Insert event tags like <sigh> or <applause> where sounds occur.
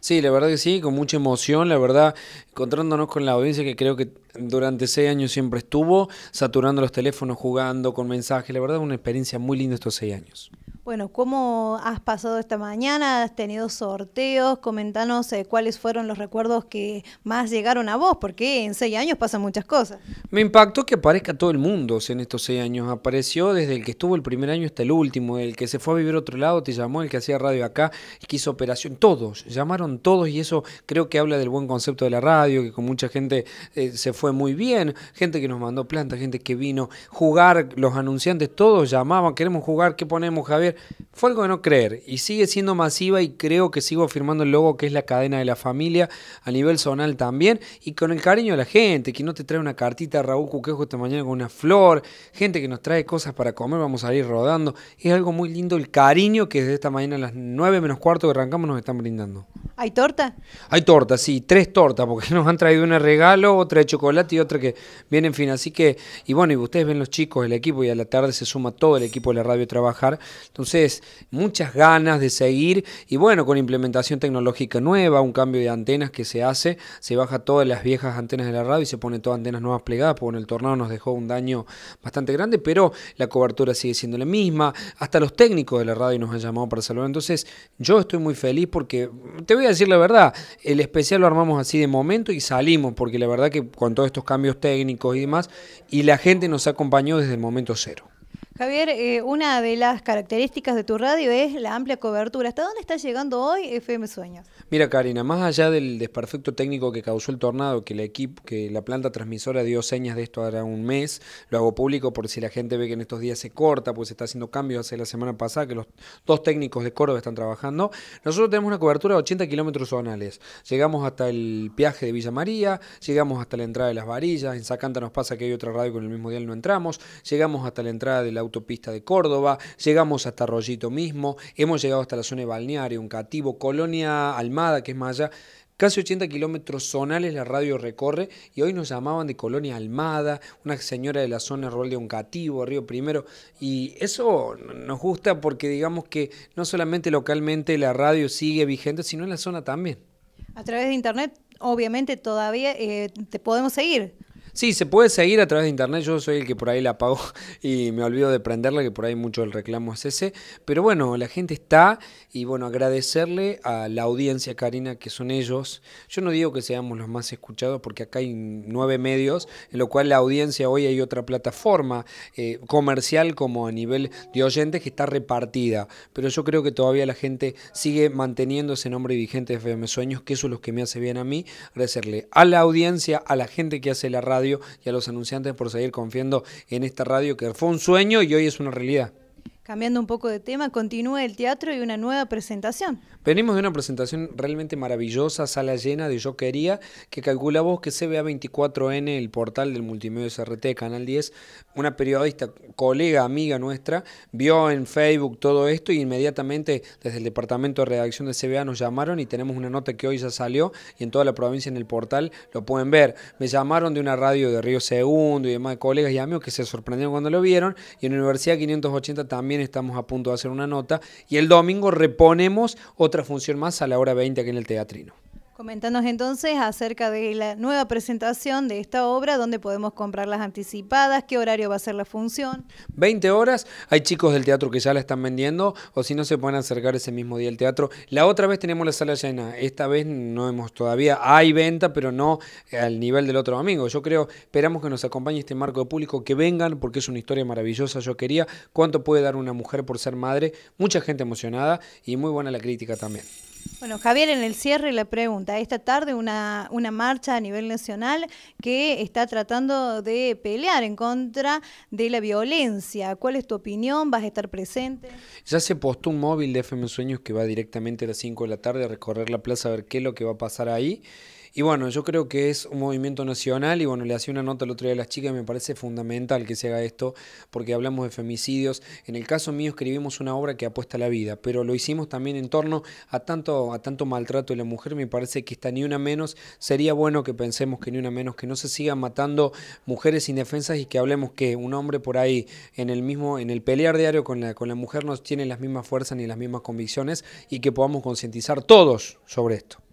Sí, la verdad que sí, con mucha emoción, la verdad, encontrándonos con la audiencia que creo que durante seis años siempre estuvo, saturando los teléfonos, jugando con mensajes, la verdad, una experiencia muy linda estos seis años. Bueno, ¿cómo has pasado esta mañana? ¿Has tenido sorteos? Comentanos eh, cuáles fueron los recuerdos que más llegaron a vos, porque en seis años pasan muchas cosas. Me impactó que aparezca todo el mundo en estos seis años. Apareció desde el que estuvo el primer año hasta el último, el que se fue a vivir a otro lado, te llamó, el que hacía radio acá, el que hizo operación, todos, llamaron todos y eso creo que habla del buen concepto de la radio, que con mucha gente eh, se fue muy bien, gente que nos mandó plantas, gente que vino, jugar, los anunciantes, todos llamaban, queremos jugar, ¿qué ponemos, Javier? Fue algo de no creer y sigue siendo masiva y creo que sigo afirmando el logo que es la cadena de la familia a nivel zonal también y con el cariño de la gente, que no te trae una cartita Raúl Cuquejo esta mañana con una flor, gente que nos trae cosas para comer, vamos a ir rodando. Es algo muy lindo el cariño que desde esta mañana a las 9 menos cuarto que arrancamos nos están brindando. ¿Hay torta? Hay torta, sí, tres tortas, porque <laughs> nos han traído una de regalo, otra de chocolate y otra que viene en fin. Así que, y bueno, y ustedes ven los chicos, el equipo, y a la tarde se suma todo el equipo de la radio a trabajar. Entonces, muchas ganas de seguir, y bueno, con implementación tecnológica nueva, un cambio de antenas que se hace, se baja todas las viejas antenas de la radio y se pone todas antenas nuevas plegadas, porque en el tornado nos dejó un daño bastante grande, pero la cobertura sigue siendo la misma. Hasta los técnicos de la radio nos han llamado para saludar. Entonces, yo estoy muy feliz porque te voy a decir la verdad, el especial lo armamos así de momento y salimos, porque la verdad que con todos estos cambios técnicos y demás, y la gente nos acompañó desde el momento cero. Javier, eh, una de las características de tu radio es la amplia cobertura. ¿Hasta dónde está llegando hoy FM Sueños? Mira, Karina, más allá del desperfecto técnico que causó el tornado, que, la planta transmisora dio señas de esto ahora un mes, lo hago público por si la gente ve que en estos días se corta, pues se está haciendo cambios hace la semana pasada, que los dos técnicos de Córdoba están trabajando. Nosotros tenemos una cobertura de 80 kilómetros zonales. Llegamos hasta el viaje de Villa María, llegamos hasta la entrada de Las Varillas, en Sacanta nos pasa que hay otra radio con el mismo dial no entramos, llegamos hasta la entrada del la autopista de Córdoba, llegamos hasta Rollito mismo, hemos llegado hasta la zona balnearia Balneario, Cativo, Colonia Almada, que es más allá, Casi 80 kilómetros zonales la radio recorre y hoy nos llamaban de Colonia Almada, una señora de la zona rol de Uncativo Río Primero, y eso nos gusta porque digamos que no solamente localmente la radio sigue vigente, sino en la zona también. A través de internet, obviamente, todavía eh, te podemos seguir. Sí, se puede seguir a través de internet. Yo soy el que por ahí la apago <laughs> y me olvido de prenderla, que por ahí mucho el reclamo es ese. Pero bueno, la gente está y bueno, agradecerle a la audiencia, Karina, que son ellos. Yo no digo que seamos los más escuchados porque acá hay nueve medios, en lo cual la audiencia hoy hay otra plataforma eh, comercial como a nivel de oyentes que está repartida. Pero yo creo que todavía la gente sigue manteniendo ese nombre vigente de FM Sueños, que eso es lo que me hace bien a mí. Agradecerle a la audiencia, a la gente que hace la radio y a los anunciantes por seguir confiando en esta radio que fue un sueño y hoy es una realidad. Cambiando un poco de tema, continúa el teatro y una nueva presentación. Venimos de una presentación realmente maravillosa, sala llena de Yo Quería, que calcula vos que CBA24N, el portal del Multimedio CRT Canal 10, una periodista, colega, amiga nuestra, vio en Facebook todo esto y inmediatamente desde el departamento de redacción de CBA nos llamaron y tenemos una nota que hoy ya salió y en toda la provincia en el portal lo pueden ver. Me llamaron de una radio de Río Segundo y demás colegas y amigos que se sorprendieron cuando lo vieron y en la Universidad 580 también estamos a punto de hacer una nota. Y el domingo reponemos otra función más a la hora 20 aquí en el Teatrino. Comentanos entonces acerca de la nueva presentación de esta obra, dónde podemos comprar las anticipadas, qué horario va a ser la función. 20 horas, hay chicos del teatro que ya la están vendiendo o si no se pueden acercar ese mismo día al teatro. La otra vez tenemos la sala llena, esta vez no hemos todavía, hay venta pero no al nivel del otro domingo. Yo creo, esperamos que nos acompañe este marco de público, que vengan porque es una historia maravillosa. Yo quería cuánto puede dar una mujer por ser madre, mucha gente emocionada y muy buena la crítica también. Bueno, Javier, en el cierre la pregunta, esta tarde una, una marcha a nivel nacional que está tratando de pelear en contra de la violencia. ¿Cuál es tu opinión? ¿Vas a estar presente? Ya se postó un móvil de FM Sueños que va directamente a las 5 de la tarde a recorrer la plaza a ver qué es lo que va a pasar ahí. Y bueno, yo creo que es un movimiento nacional y bueno, le hacía una nota el otro día a las chicas y me parece fundamental que se haga esto porque hablamos de femicidios. En el caso mío escribimos una obra que apuesta a la vida, pero lo hicimos también en torno a tanto a tanto maltrato de la mujer, me parece que está ni una menos. Sería bueno que pensemos que ni una menos, que no se sigan matando mujeres indefensas y que hablemos que un hombre por ahí en el mismo, en el pelear diario con la, con la mujer no tiene las mismas fuerzas ni las mismas convicciones y que podamos concientizar todos sobre esto.